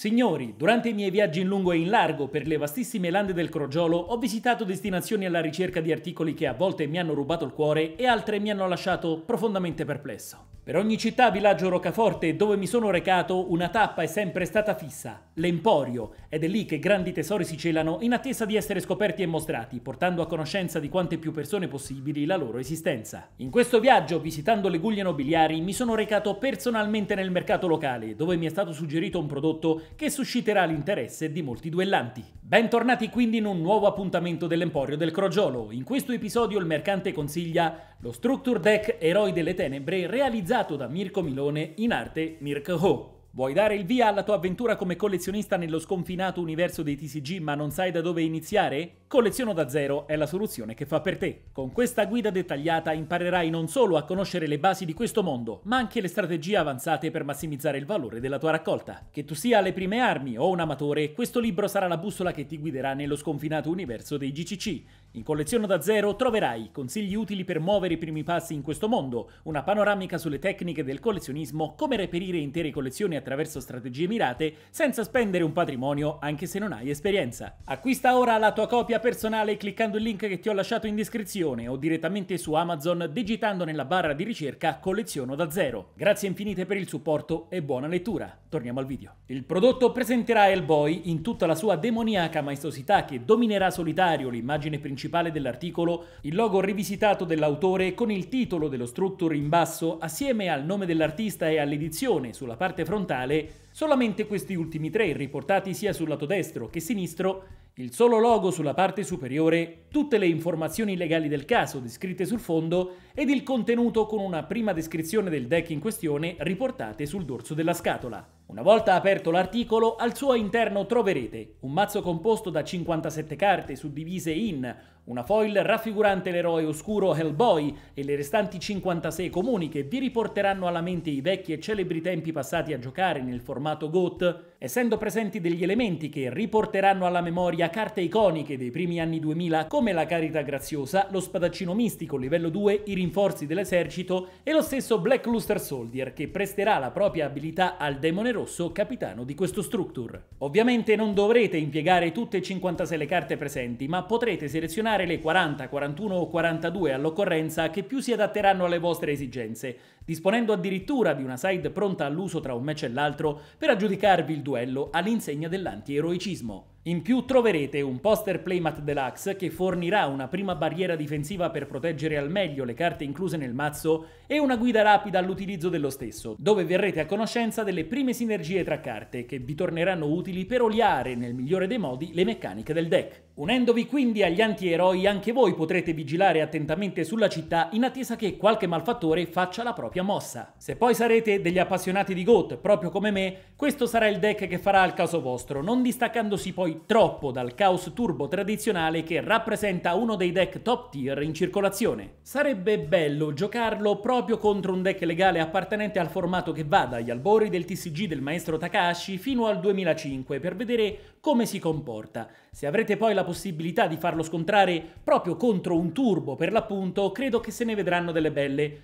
Signori, durante i miei viaggi in lungo e in largo per le vastissime lande del Crogiolo ho visitato destinazioni alla ricerca di articoli che a volte mi hanno rubato il cuore e altre mi hanno lasciato profondamente perplesso. Per ogni città, villaggio, roccaforte dove mi sono recato, una tappa è sempre stata fissa, l'Emporio, ed è lì che grandi tesori si celano in attesa di essere scoperti e mostrati, portando a conoscenza di quante più persone possibili la loro esistenza. In questo viaggio, visitando le guglie nobiliari, mi sono recato personalmente nel mercato locale, dove mi è stato suggerito un prodotto che susciterà l'interesse di molti duellanti. Bentornati quindi in un nuovo appuntamento dell'Emporio del Crogiolo. In questo episodio il mercante consiglia lo Structure Deck Eroi delle Tenebre realizzato da Mirko Milone in arte Mirk Ho. Vuoi dare il via alla tua avventura come collezionista nello sconfinato universo dei TCG ma non sai da dove iniziare? Colleziono da zero è la soluzione che fa per te. Con questa guida dettagliata imparerai non solo a conoscere le basi di questo mondo, ma anche le strategie avanzate per massimizzare il valore della tua raccolta. Che tu sia alle prime armi o un amatore, questo libro sarà la bussola che ti guiderà nello sconfinato universo dei GCC. In Colleziono da zero troverai consigli utili per muovere i primi passi in questo mondo, una panoramica sulle tecniche del collezionismo, come reperire intere collezioni attraverso strategie mirate senza spendere un patrimonio anche se non hai esperienza. Acquista ora la tua copia mia personale cliccando il link che ti ho lasciato in descrizione o direttamente su Amazon digitando nella barra di ricerca Colleziono da zero. Grazie infinite per il supporto e buona lettura. Torniamo al video. Il prodotto presenterà Hellboy in tutta la sua demoniaca maestosità che dominerà solitario l'immagine principale dell'articolo, il logo rivisitato dell'autore con il titolo dello structure in basso assieme al nome dell'artista e all'edizione sulla parte frontale, solamente questi ultimi tre riportati sia sul lato destro che sinistro il solo logo sulla parte superiore, tutte le informazioni legali del caso descritte sul fondo ed il contenuto con una prima descrizione del deck in questione riportate sul dorso della scatola. Una volta aperto l'articolo, al suo interno troverete un mazzo composto da 57 carte suddivise in una foil raffigurante l'eroe oscuro Hellboy e le restanti 56 comuni che vi riporteranno alla mente i vecchi e celebri tempi passati a giocare nel formato GOAT, essendo presenti degli elementi che riporteranno alla memoria carte iconiche dei primi anni 2000 come la Carita Graziosa, lo Spadaccino Mistico livello 2, i rinforzi dell'esercito e lo stesso Black Luster Soldier che presterà la propria abilità al demone rosso capitano di questo structure. Ovviamente non dovrete impiegare tutte e 56 le carte presenti, ma potrete selezionare scegliere le 40, 41 o 42 all'occorrenza che più si adatteranno alle vostre esigenze, disponendo addirittura di una side pronta all'uso tra un match e l'altro per aggiudicarvi il duello all'insegna dell'antieroicismo. In più troverete un poster playmat deluxe che fornirà una prima barriera difensiva per proteggere al meglio le carte incluse nel mazzo e una guida rapida all'utilizzo dello stesso, dove verrete a conoscenza delle prime sinergie tra carte che vi torneranno utili per oliare nel migliore dei modi le meccaniche del deck. Unendovi quindi agli anti-eroi anche voi potrete vigilare attentamente sulla città in attesa che qualche malfattore faccia la propria mossa. Se poi sarete degli appassionati di GOAT, proprio come me, questo sarà il deck che farà al caso vostro, non distaccandosi poi noi troppo dal Chaos Turbo tradizionale che rappresenta uno dei deck top tier in circolazione. Sarebbe bello giocarlo proprio contro un deck legale appartenente al formato che va dagli albori del TCG del maestro Takashi fino al 2005 per vedere come si comporta. Se avrete poi la possibilità di farlo scontrare proprio contro un turbo per l'appunto, credo che se ne vedranno delle belle.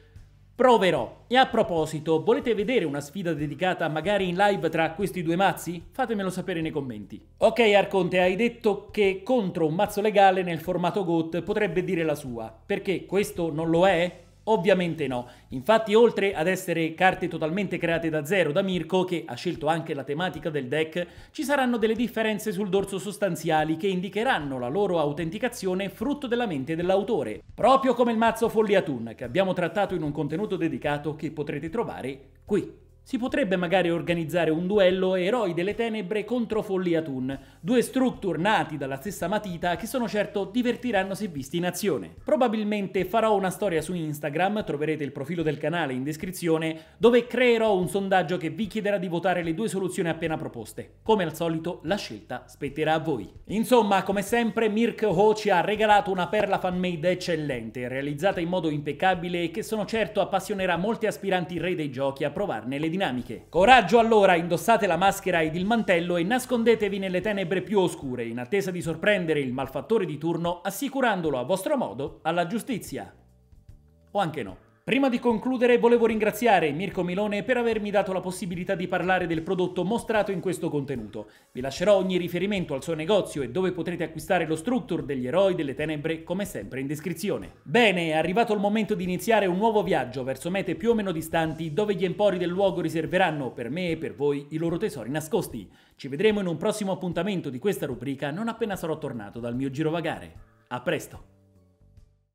Proverò. E a proposito, volete vedere una sfida dedicata magari in live tra questi due mazzi? Fatemelo sapere nei commenti. Ok Arconte, hai detto che contro un mazzo legale nel formato GOAT potrebbe dire la sua. Perché questo non lo è? Ovviamente no. Infatti, oltre ad essere carte totalmente create da zero da Mirko, che ha scelto anche la tematica del deck, ci saranno delle differenze sul dorso sostanziali che indicheranno la loro autenticazione frutto della mente dell'autore. Proprio come il mazzo Follia Toon, che abbiamo trattato in un contenuto dedicato che potrete trovare qui. Si potrebbe magari organizzare un duello Eroi delle Tenebre contro Folliatun, due structure nati dalla stessa matita che sono certo divertiranno se visti in azione. Probabilmente farò una storia su Instagram, troverete il profilo del canale in descrizione, dove creerò un sondaggio che vi chiederà di votare le due soluzioni appena proposte. Come al solito, la scelta spetterà a voi. Insomma, come sempre, Mirk Ho ci ha regalato una perla fanmade eccellente, realizzata in modo impeccabile e che sono certo appassionerà molti aspiranti re dei giochi a provarne le dinamiche. Coraggio allora, indossate la maschera ed il mantello e nascondetevi nelle tenebre più oscure in attesa di sorprendere il malfattore di turno assicurandolo a vostro modo alla giustizia. O anche no. Prima di concludere volevo ringraziare Mirko Milone per avermi dato la possibilità di parlare del prodotto mostrato in questo contenuto. Vi lascerò ogni riferimento al suo negozio e dove potrete acquistare lo structure degli eroi delle tenebre come sempre in descrizione. Bene, è arrivato il momento di iniziare un nuovo viaggio verso mete più o meno distanti dove gli empori del luogo riserveranno per me e per voi i loro tesori nascosti. Ci vedremo in un prossimo appuntamento di questa rubrica non appena sarò tornato dal mio girovagare. A presto!